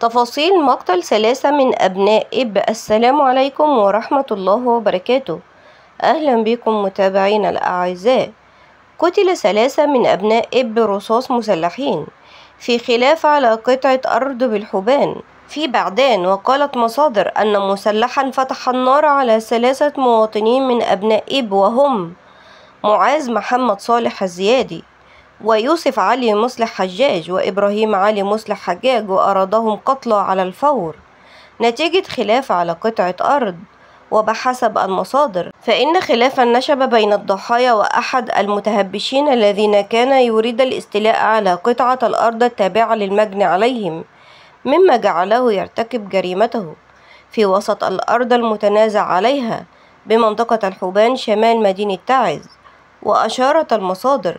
تفاصيل مقتل ثلاثة من أبناء إب السلام عليكم ورحمة الله وبركاته أهلا بكم متابعينا الأعزاء قتل ثلاثة من أبناء إب رصاص مسلحين في خلاف على قطعة أرض بالحبان في بعدان وقالت مصادر أن مسلحا فتح النار على ثلاثة مواطنين من أبناء إب وهم معاذ محمد صالح الزيادي ويوسف علي مصلح حجاج وإبراهيم علي مصلح حجاج وأرادهم قتله على الفور نتيجة خلاف على قطعة أرض وبحسب المصادر فإن خلافا نشب بين الضحايا وأحد المتهبشين الذين كان يريد الاستيلاء على قطعة الأرض التابعة للمجن عليهم مما جعله يرتكب جريمته في وسط الأرض المتنازع عليها بمنطقة الحبان شمال مدينة تعز وأشارت المصادر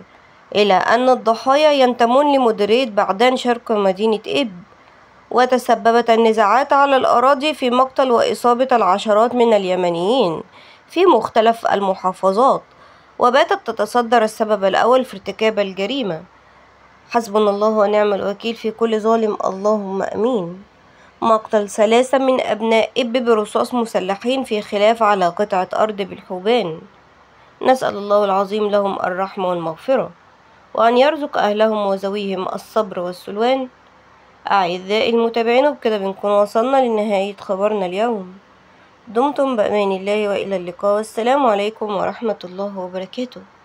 إلى أن الضحايا ينتمون لمديرية بعدان شرق مدينة إب وتسببت النزاعات على الأراضي في مقتل وإصابة العشرات من اليمنيين في مختلف المحافظات وباتت تتصدر السبب الأول في ارتكاب الجريمة حسبنا الله ونعم الوكيل في كل ظالم اللهم أمين مقتل ثلاثة من أبناء إب برصاص مسلحين في خلاف على قطعة أرض بالحبان نسأل الله العظيم لهم الرحمة والمغفرة وأن يرزق أهلهم وذويهم الصبر والسلوان أعزائي المتابعين وبكده بنكون وصلنا لنهاية خبرنا اليوم دمتم بأمان الله وإلى اللقاء والسلام عليكم ورحمة الله وبركاته